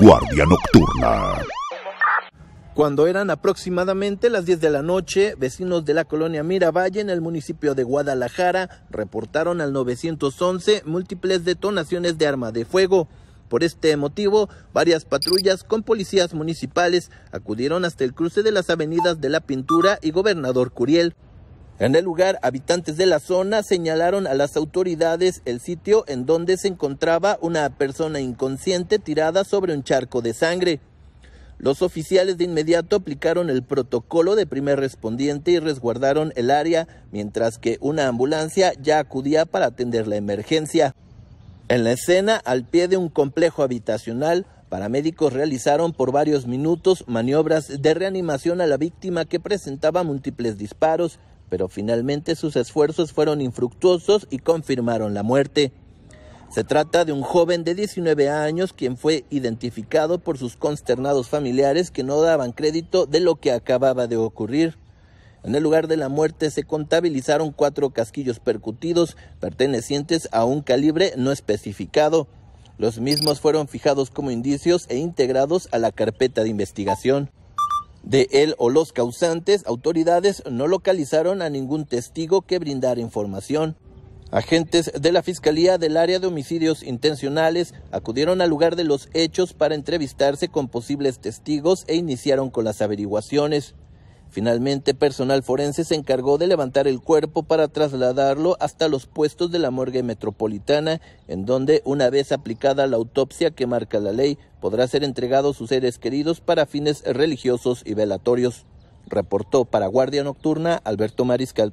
Guardia Nocturna. Cuando eran aproximadamente las 10 de la noche, vecinos de la colonia Miravalle en el municipio de Guadalajara reportaron al 911 múltiples detonaciones de arma de fuego. Por este motivo, varias patrullas con policías municipales acudieron hasta el cruce de las avenidas de La Pintura y Gobernador Curiel. En el lugar, habitantes de la zona señalaron a las autoridades el sitio en donde se encontraba una persona inconsciente tirada sobre un charco de sangre. Los oficiales de inmediato aplicaron el protocolo de primer respondiente y resguardaron el área, mientras que una ambulancia ya acudía para atender la emergencia. En la escena, al pie de un complejo habitacional, Paramédicos realizaron por varios minutos maniobras de reanimación a la víctima que presentaba múltiples disparos, pero finalmente sus esfuerzos fueron infructuosos y confirmaron la muerte. Se trata de un joven de 19 años quien fue identificado por sus consternados familiares que no daban crédito de lo que acababa de ocurrir. En el lugar de la muerte se contabilizaron cuatro casquillos percutidos pertenecientes a un calibre no especificado. Los mismos fueron fijados como indicios e integrados a la carpeta de investigación de él o los causantes, autoridades no localizaron a ningún testigo que brindara información. Agentes de la Fiscalía del Área de Homicidios Intencionales acudieron al lugar de los hechos para entrevistarse con posibles testigos e iniciaron con las averiguaciones. Finalmente, personal forense se encargó de levantar el cuerpo para trasladarlo hasta los puestos de la morgue metropolitana, en donde, una vez aplicada la autopsia que marca la ley, podrá ser entregado a sus seres queridos para fines religiosos y velatorios. Reportó para Guardia Nocturna Alberto Mariscal.